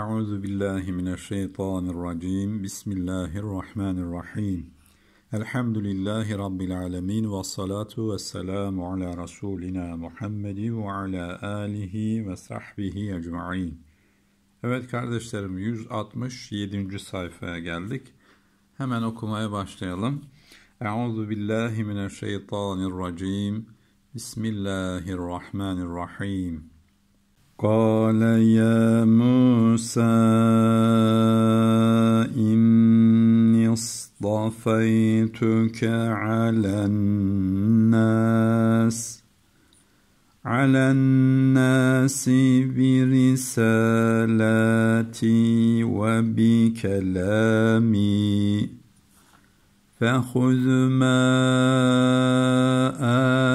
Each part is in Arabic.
Euzu billahi mineşşeytanirracim. Bismillahirrahmanirrahim. Elhamdülillahi rabbil alamin ve salatu vesselamu ala rasulina Muhammedin ve ala alihi ve sahbihi ecmaîn. Evet kardeşlerim 167. sayfaya geldik. Hemen okumaya başlayalım. Euzu billahi mineşşeytanirracim. Bismillahirrahmanirrahim. قال يا موسى إني اصطفيتك على الناس على الناس برسالاتي وبكلامي فخذ ما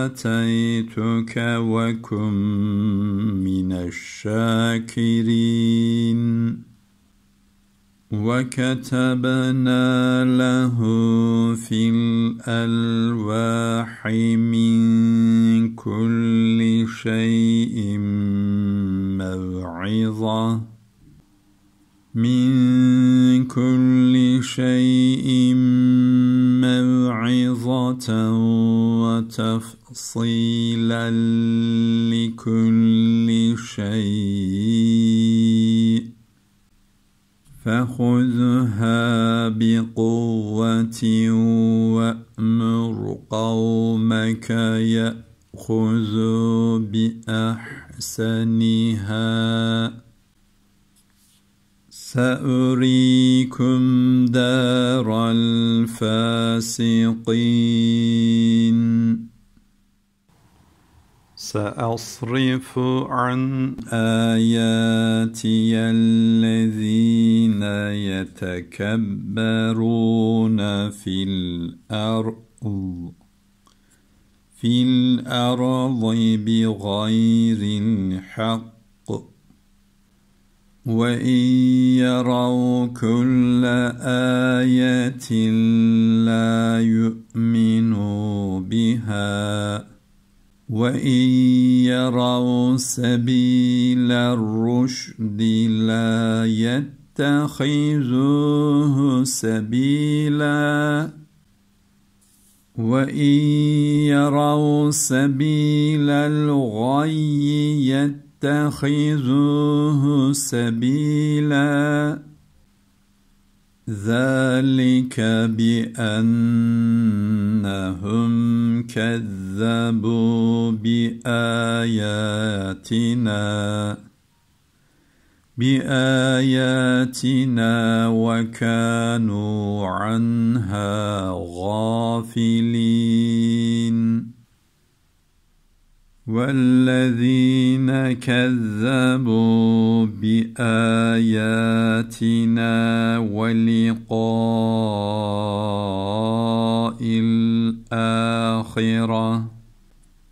آتيتك وكن من الشاكرين وكتبنا له في الألواح من كل شيء موعظة من كل شيء موعظة موعظة وتفصيلا لكل شيء فخذها بقوة وأمر قومك يأخذوا بأحسنها سأريكم دار الفاسقين سأصرف عن آياتي الذين يتكبرون في الأرض في الأرض بغير الحق وإن يروا كل آية لا يؤمنوا بها وإن يروا سبيل الرشد لا يتخذوه سبيلا وإن يروا سبيل الغي يتخذوه اتخذوه سبيلا ذلك بانهم كذبوا باياتنا باياتنا وكانوا عنها غافلين والذين كذبوا باياتنا ولقاء الاخره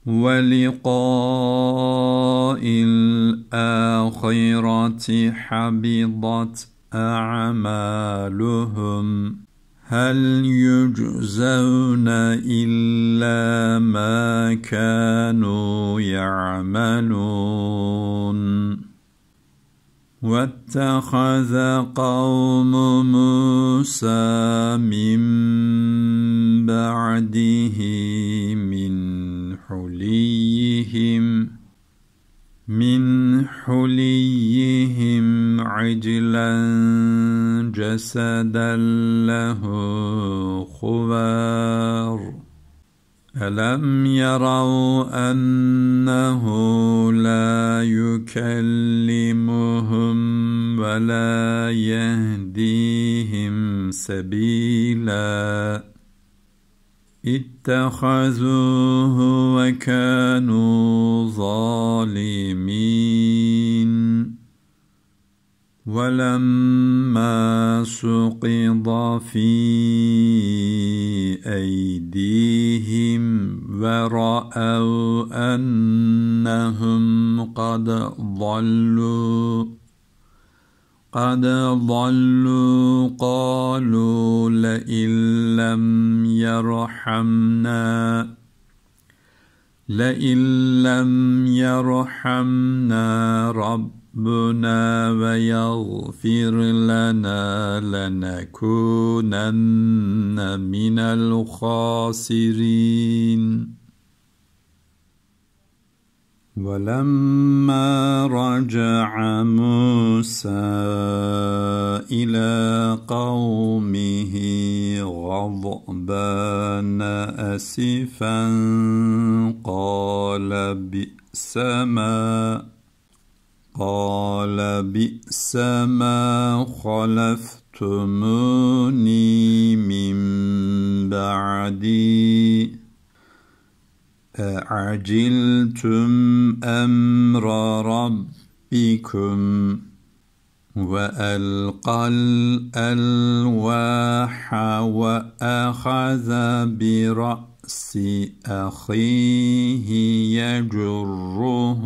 ولقاء الاخره حبطت اعمالهم هل يجزون إلا ما كانوا يعملون واتخذ قوم موسى من بعده من حليهم من حليهم عجلا جسدا له خوار الم يروا انه لا يكلمهم ولا يهديهم سبيلا اتخذوه وكانوا ظالمين ولما سقط في ايديهم وراوا انهم قد ضلوا قد ضلوا قالوا لئن لم يرحمنا لئن لم يرحمنا ربنا ويغفر لنا لنكونن من الخاسرين ولما رجع موسى الى قومه غضبان اسفا قال بئس ما قال بئس ما خلفتموني من بعدي أعجلتم أمر ربكم وألقى الألواح وأخذ برأس أخيه يجره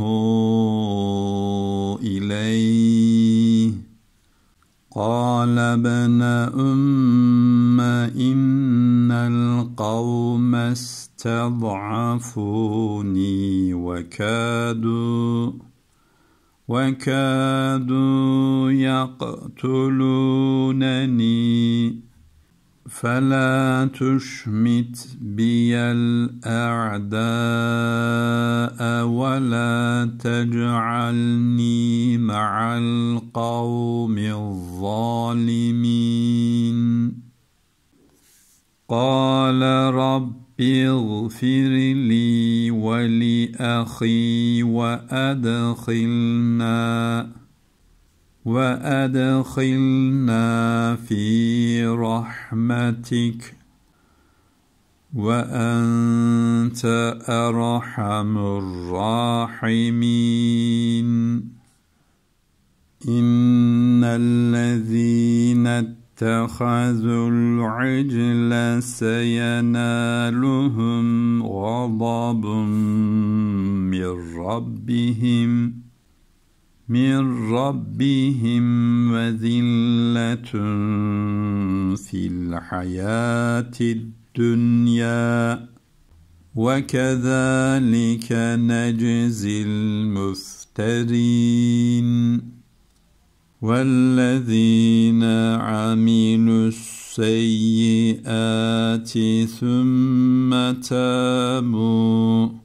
إليه قال ابن أم إن القوم استضعفوني وكادوا وكادوا يقتلونني فلا تشمت بي الاعداء ولا تجعلني مع القوم الظالمين قال رب اغفر لي ولاخي وادخلنا وادخلنا في رحمتك وانت ارحم الراحمين ان الذين اتخذوا العجل سينالهم غضب من ربهم من ربهم وذلة في الحياة الدنيا وكذلك نجزي المفترين والذين عملوا السيئات ثم تابوا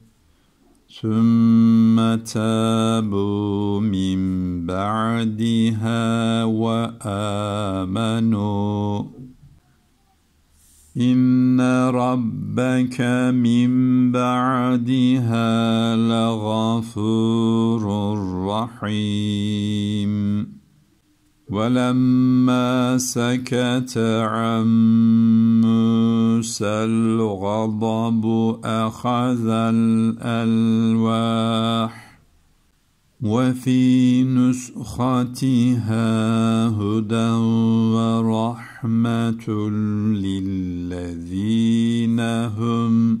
ثم تابوا من بعدها وامنوا ان ربك من بعدها لغفور رحيم ولما سكت عن موسى الغضب اخذ الالواح وفي نسختها هدى ورحمه للذين هم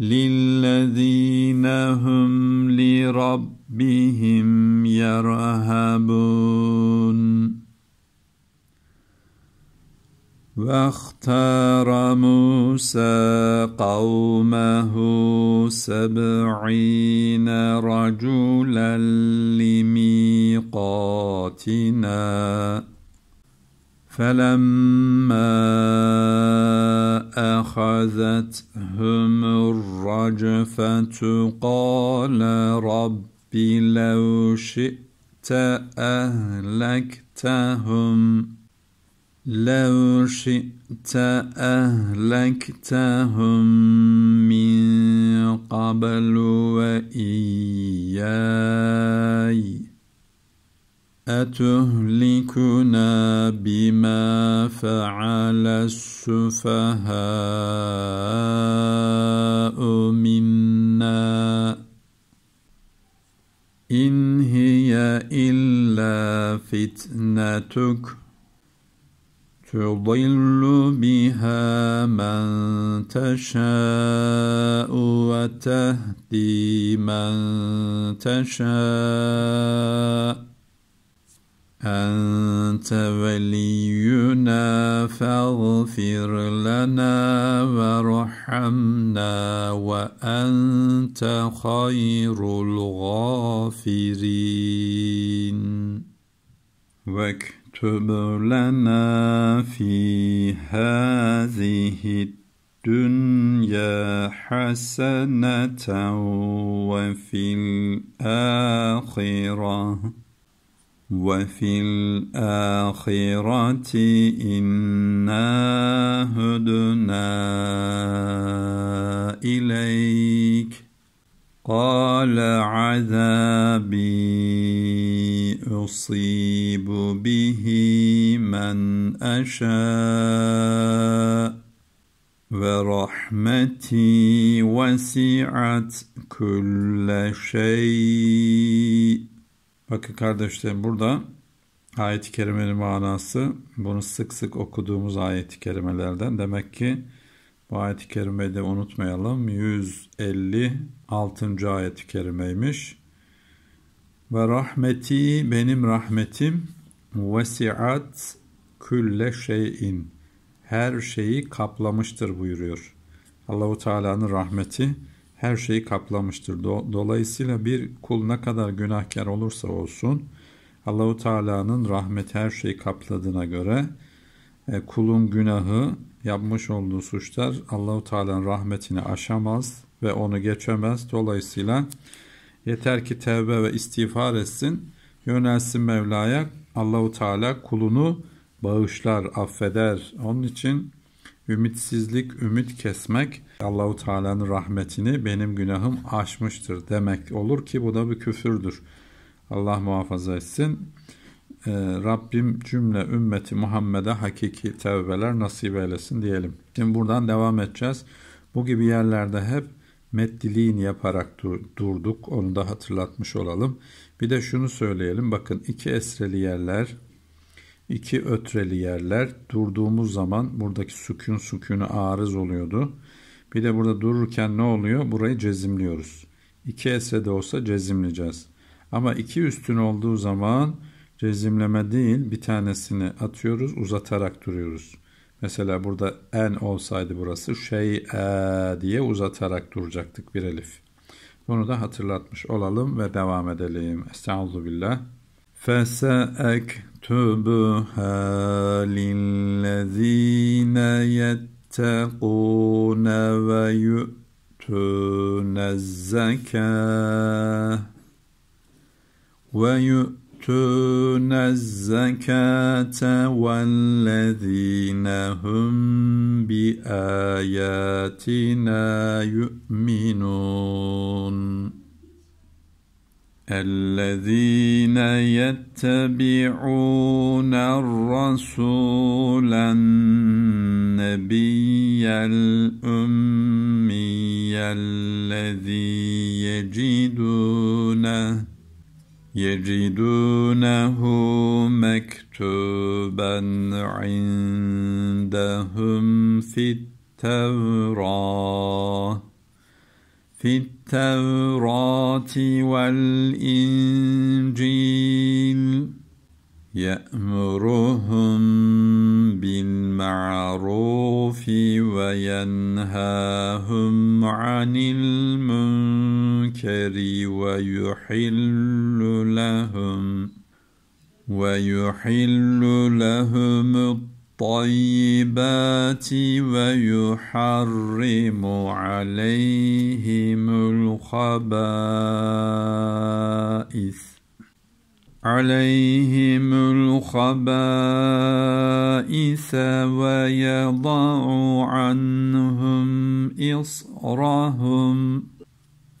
للذين هم لرب بهم يرهبون واختار موسى قومه سبعين رجلا لميقاتنا فلما اخذتهم الرجفه قال رب لو شئت أهلكتهم لو شئت أهلكتهم من قبل وإياي أتهلكنا بما فعل السفهاء منا إن هي إلا فتنتك تضل بها من تشاء وتهدي من تشاء أنت ولينا فاغفر لنا وارحمنا وأنت خير الغافرين واكتب لنا في هذه الدنيا حسنة وفي الآخرة وفي الآخرة إنا هدنا إليك قال عذابي أصيب به من أشاء ورحمتي وسعت كل شيء Bakın kardeşlerim burada ayet-i kerimenin manası bunu sık sık okuduğumuz ayet-i kerimelerden. Demek ki bu ayet-i kerimeyi de unutmayalım. 156. ayet-i kerimeymiş. Ve rahmeti benim rahmetim vesiat külle şeyin her şeyi kaplamıştır buyuruyor. Allahu Teala'nın rahmeti her şeyi kaplamıştır. Dolayısıyla bir kul ne kadar günahkar olursa olsun Allahu Teala'nın rahmeti her şeyi kapladığına göre e, kulun günahı yapmış olduğu suçlar Allahu Teala'nın rahmetini aşamaz ve onu geçemez. Dolayısıyla yeter ki tevbe ve istiğfar etsin, yönelsin Mevla'ya. Allahu Teala kulunu bağışlar, affeder. Onun için Ümitsizlik, ümit kesmek Allahu Teala'nın rahmetini benim günahım aşmıştır demek olur ki bu da bir küfürdür. Allah muhafaza etsin. Ee, Rabbim cümle ümmeti Muhammed'e hakiki tevbeler nasip eylesin diyelim. Şimdi buradan devam edeceğiz. Bu gibi yerlerde hep meddiliğin yaparak dur durduk. Onu da hatırlatmış olalım. Bir de şunu söyleyelim. Bakın iki esreli yerler iki ötreli yerler. Durduğumuz zaman buradaki sükun sükunu arız oluyordu. Bir de burada dururken ne oluyor? Burayı cezimliyoruz. İki esre de olsa cezimleyeceğiz. Ama iki üstün olduğu zaman cezimleme değil bir tanesini atıyoruz uzatarak duruyoruz. Mesela burada en olsaydı burası şey e diye uzatarak duracaktık bir elif. Bunu da hatırlatmış olalım ve devam edelim. Estağfurullah. فساكتبها للذين يتقون ويؤتون الزكاه ويؤتون الزكاه والذين هم باياتنا يؤمنون الذين يتبعون الرسول النبي الأمي الذي يجدونه يجدونه مكتوبا عندهم في التوراه في التوراة والإنجيل يأمرهم بالمعروف وينهاهم عن المنكر ويحل لهم ويحل لهم الطيب الطيبات ويحرم عليهم الخبائث عليهم الخبائث ويضع عنهم إصرهم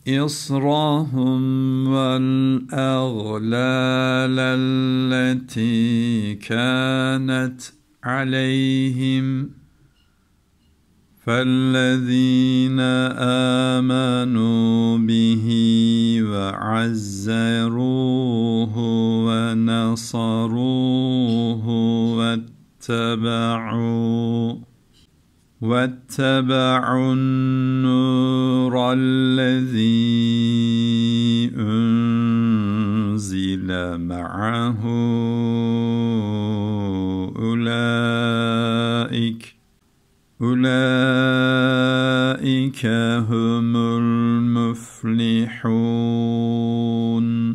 إصرهم والأغلال التي كانت عليهم فالذين آمنوا به وعزروه ونصروه واتبعوا واتبعوا النور الذي أنزل معه أولئك أولئك هم المفلحون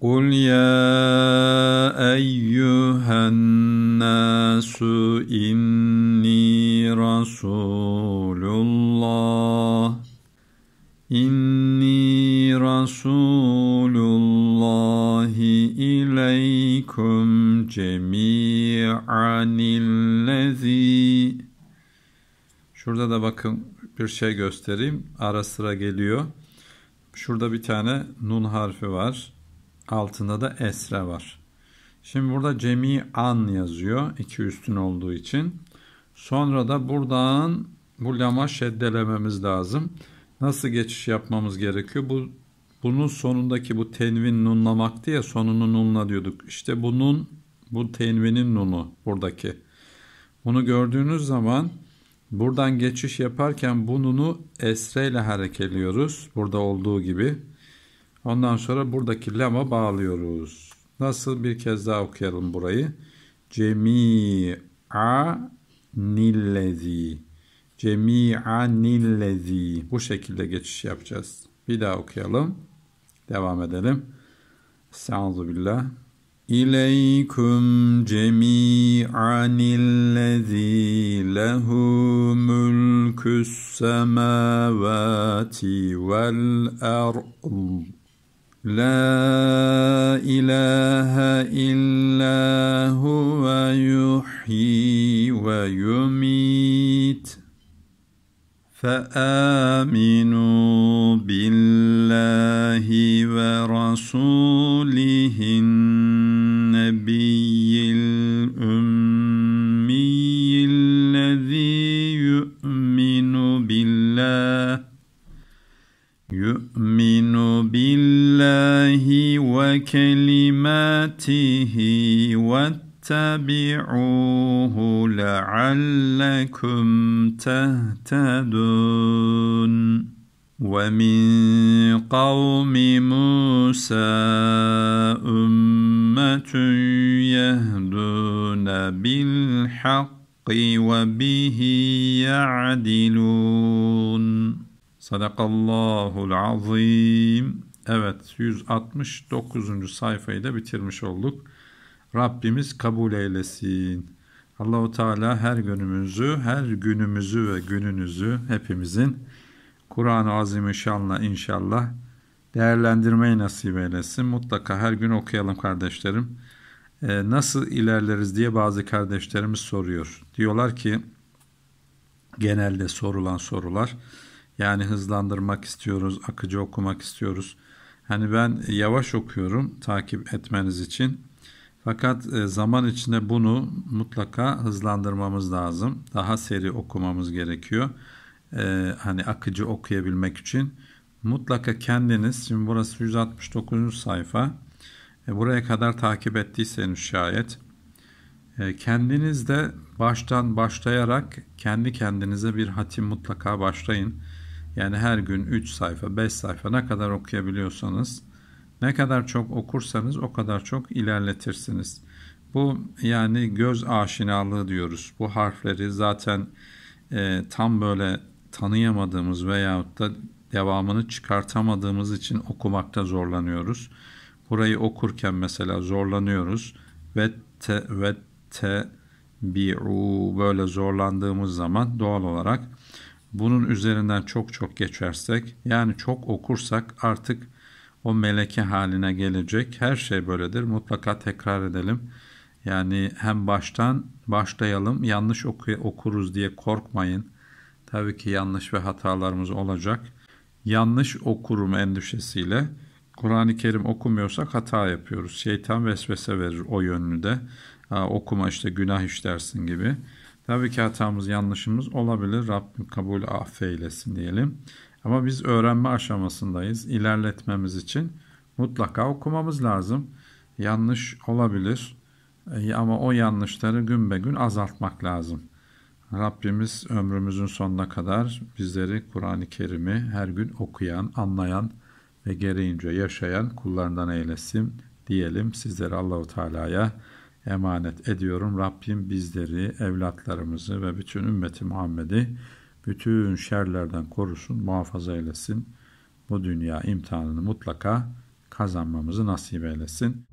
قل يا أيها الناس إني رسول الله إني رسول الله إليكم جَمِيعًا الَّذ۪ي Şurada da bakın bir şey göstereyim. Ara sıra geliyor. Şurada bir tane nun harfi var. Altında da esre var. Şimdi burada cemi'an yazıyor. iki üstün olduğu için. Sonra da buradan bu lama şeddelememiz lazım. Nasıl geçiş yapmamız gerekiyor? Bu bunun sonundaki bu tenvin nunlamaktı ya sonunu nunla diyorduk. İşte bunun bu tenvinin nunu buradaki. Bunu gördüğünüz zaman buradan geçiş yaparken bu nunu esreyle harekeliyoruz. Burada olduğu gibi. Ondan sonra buradaki lama bağlıyoruz. Nasıl bir kez daha okuyalım burayı. Cemi'a nillezi. Cemi'a nillezi. Bu şekilde geçiş yapacağız. Bir daha okuyalım. Devam edelim. Estağfirullah. إليكم جميعا الذي له ملك السماوات والأرض لا إله إلا هو يحيي ويميت فامنوا بالله ورسوله النبي الامي الذي يؤمن بالله يؤمن بالله وكلماته وت فَاتَّبِعُوهُ لَعَلَّكُمْ تَهْتَدُونَ وَمِنْ قَوْمِ مُوسَى أُمَّةٌ يَهْدُونَ وبه يعدلون صدق الله العظيم. Evet 169. sayfayı da bitirmiş olduk. Rabbimiz kabul eylesin. Allahu Teala her günümüzü, her günümüzü ve gününüzü hepimizin Kur'an-ı Azimüşşan'la inşallah değerlendirmeyi nasip eylesin. Mutlaka her gün okuyalım kardeşlerim. Ee, nasıl ilerleriz diye bazı kardeşlerimiz soruyor. Diyorlar ki genelde sorulan sorular yani hızlandırmak istiyoruz, akıcı okumak istiyoruz. Hani ben yavaş okuyorum takip etmeniz için. Fakat e, zaman içinde bunu mutlaka hızlandırmamız lazım. Daha seri okumamız gerekiyor. Ee, hani akıcı okuyabilmek için. Mutlaka kendiniz, şimdi burası 169. sayfa. E, buraya kadar takip ettiyseniz şayet. E, kendiniz de baştan başlayarak kendi kendinize bir hatim mutlaka başlayın. Yani her gün 3 sayfa, 5 sayfa ne kadar okuyabiliyorsanız ne kadar çok okursanız o kadar çok ilerletirsiniz. Bu yani göz aşinalığı diyoruz. Bu harfleri zaten e, tam böyle tanıyamadığımız veyahut da devamını çıkartamadığımız için okumakta zorlanıyoruz. Burayı okurken mesela zorlanıyoruz ve te ve te U böyle zorlandığımız zaman doğal olarak bunun üzerinden çok çok geçersek yani çok okursak artık o meleke haline gelecek. Her şey böyledir. Mutlaka tekrar edelim. Yani hem baştan başlayalım. Yanlış oku okuruz diye korkmayın. Tabii ki yanlış ve hatalarımız olacak. Yanlış okurum endişesiyle Kur'an-ı Kerim okumuyorsak hata yapıyoruz. Şeytan vesvese verir o yönlü de. Aa, okuma işte günah işlersin gibi. Tabii ki hatamız yanlışımız olabilir. Rabbim kabul affeylesin diyelim. Ama biz öğrenme aşamasındayız. İlerletmemiz için mutlaka okumamız lazım. Yanlış olabilir e, ama o yanlışları gün be gün azaltmak lazım. Rabbimiz ömrümüzün sonuna kadar bizleri Kur'an-ı Kerim'i her gün okuyan, anlayan ve gereğince yaşayan kullarından eylesin diyelim. Sizleri Allahu Teala'ya emanet ediyorum. Rabbim bizleri, evlatlarımızı ve bütün ümmeti Muhammed'i bütün şerlerden korusun, muhafaza eylesin. Bu dünya imtihanını mutlaka kazanmamızı nasip eylesin.